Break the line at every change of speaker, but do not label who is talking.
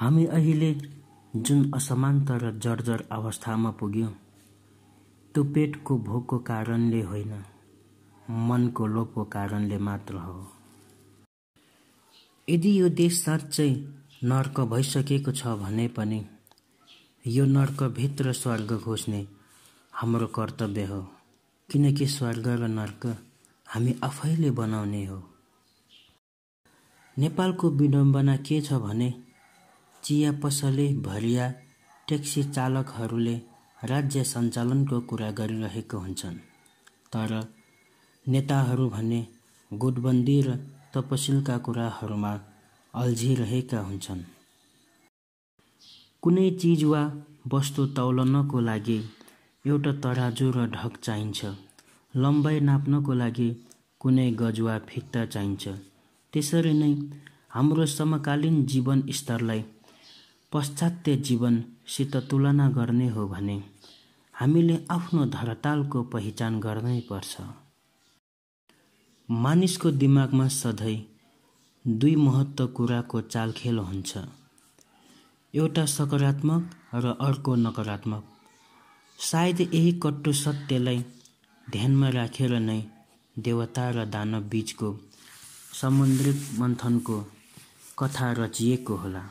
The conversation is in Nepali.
हामी अहिले जुन असमानता र जर्जर अवस्थामा पुग्यौँ त्यो पेटको भोकको कारणले होइन मनको लोभको कारणले मात्र हो यदि यो देश साँच्चै नर्क भइसकेको छ भने पनि यो नर्कभित्र स्वर्ग खोज्ने हाम्रो कर्तव्य हो किनकि स्वर्ग र नर्क हामी आफैले बनाउने हो नेपालको विडम्बना के छ भने चिया पसले भरिया ट्याक्सी चालकहरूले राज्य सञ्चालनको कुरा गरिरहेको हुन्छन् तर नेताहरू भने गुटबन्दी र तपसिलका कुराहरूमा अल्झिरहेका हुन्छन् कुनै चिज वा वस्तु तौलनको लागि एउटा तराजु र ढक चाहिन्छ लम्बाइ नाप्नको लागि कुनै गज वा फिक्ता चाहिन्छ त्यसरी नै हाम्रो समकालीन जीवन स्तरलाई पाश्चात्य जीवनसित तुलना गर्ने हो भने हामीले आफ्नो धरतालको पहिचान गर्नै पर्छ मानिसको दिमागमा सधैँ दुई महत्त्व कुराको चालखेल हुन्छ एउटा सकारात्मक र अर्को नकारात्मक सायद यही कट्टु सत्यलाई ध्यानमा राखेर नै देवता र दानव बीचको समुद्रिक मन्थनको कथा रचिएको होला